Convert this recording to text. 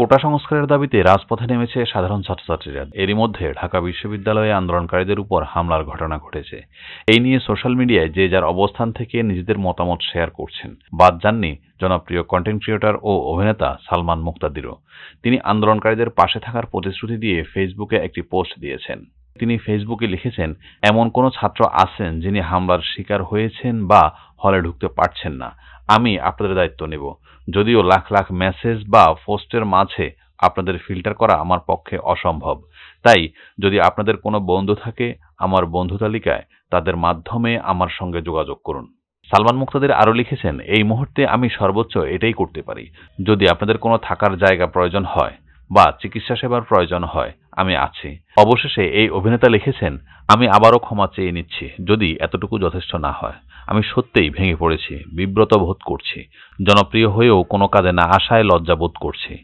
কোটা সংস্কারের দাবিতে রাজপথে নেমেছে সাধারণ ছাত্রছাত্রীরা এরই মধ্যে ঢাকা বিশ্ববিদ্যালয়ে আন্দোলনকারীদের উপর হামলার ঘটনা ঘটেছে এই নিয়ে সোশ্যাল মিডিয়ায় যে যার অবস্থান থেকে নিজেদের মতামত শেয়ার করছেন বাদ যাননি জনপ্রিয় কন্টেন্ট ক্রিয়েটর ও অভিনেতা সালমান মুক্তাদিরও তিনি আন্দোলনকারীদের পাশে থাকার প্রতিশ্রুতি দিয়ে ফেসবুকে একটি পোস্ট দিয়েছেন তিনি ফেসবুকে লিখেছেন এমন কোনো ছাত্র আছেন যিনি হামলার শিকার হয়েছেন বা হলে ঢুকতে পারছেন না আমি আপনাদের দায়িত্ব নেব যদিও লাখ লাখ মেসেজ বা পোস্টের মাঝে আপনাদের ফিল্টার করা আমার পক্ষে অসম্ভব তাই যদি আপনাদের কোনো বন্ধু থাকে আমার বন্ধু তালিকায় তাদের মাধ্যমে আমার সঙ্গে যোগাযোগ করুন সালমান মুক্তাদের আরও লিখেছেন এই মুহূর্তে আমি সর্বোচ্চ এটাই করতে পারি যদি আপনাদের কোনো থাকার জায়গা প্রয়োজন হয় বা চিকিৎসা সেবার প্রয়োজন হয় আমি আছি অবশেষে এই অভিনেতা লিখেছেন আমি আবারও ক্ষমা চেয়ে নিচ্ছি যদি এতটুকু যথেষ্ট না হয় আমি সত্যিই ভেঙে পড়েছি বিব্রত বোধ করছি জনপ্রিয় হয়েও কোনো কাজে না আসায় লজ্জা বোধ করছি